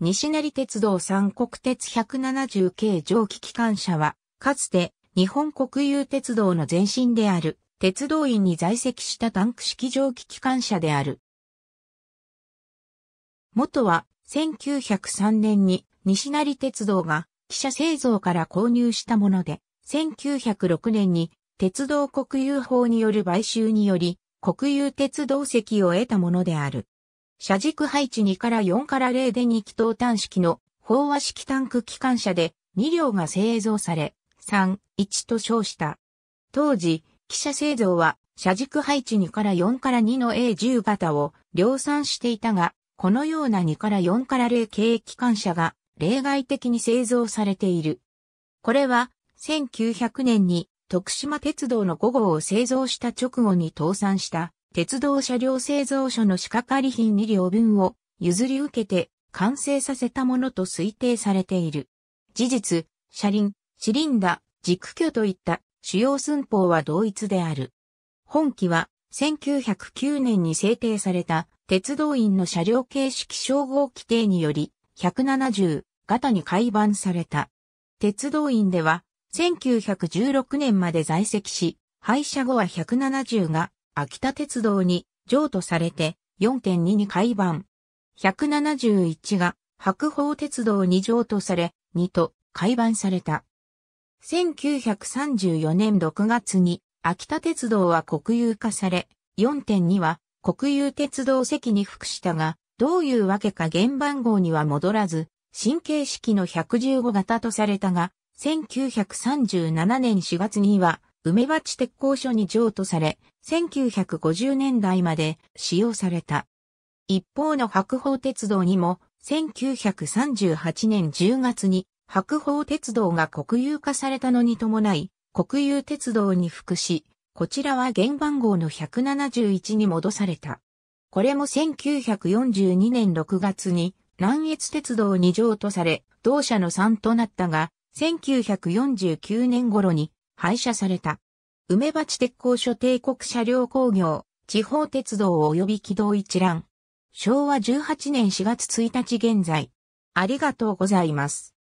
西成鉄道三国鉄170系蒸気機関車は、かつて日本国有鉄道の前身である、鉄道院に在籍したタンク式蒸気機関車である。元は、1903年に西成鉄道が汽車製造から購入したもので、1906年に鉄道国有法による買収により、国有鉄道席を得たものである。車軸配置2から4から0で2気筒端式の飽和式タンク機関車で2両が製造され、3、1と称した。当時、汽車製造は車軸配置2から4から2の A10 型を量産していたが、このような2から4から0系機関車が例外的に製造されている。これは1900年に徳島鉄道の5号を製造した直後に倒産した鉄道車両製造所の仕掛かり品2両分を譲り受けて完成させたものと推定されている。事実、車輪、シリンダ、軸挙といった主要寸法は同一である。本機は1909年に制定された鉄道員の車両形式称号規定により170型に改版された。鉄道員では1916年まで在籍し、廃車後は170が秋田鉄道に譲渡されて4.2に改版。171が白鳳鉄道に譲渡され、2と改版された。1934年6月に秋田鉄道は国有化され、4.2は国有鉄道席に服したが、どういうわけか原番号には戻らず、神経式の115型とされたが、1937年4月には梅鉢鉄工所に譲渡され、1950年代まで使用された。一方の白鳳鉄道にも、1938年10月に白鳳鉄道が国有化されたのに伴い、国有鉄道に服し、こちらは原番号の171に戻された。これも1942年6月に南越鉄道に譲渡され、同社の3となったが、1949年頃に廃車された。梅鉢鉄工所帝国車両工業、地方鉄道及び軌道一覧。昭和18年4月1日現在。ありがとうございます。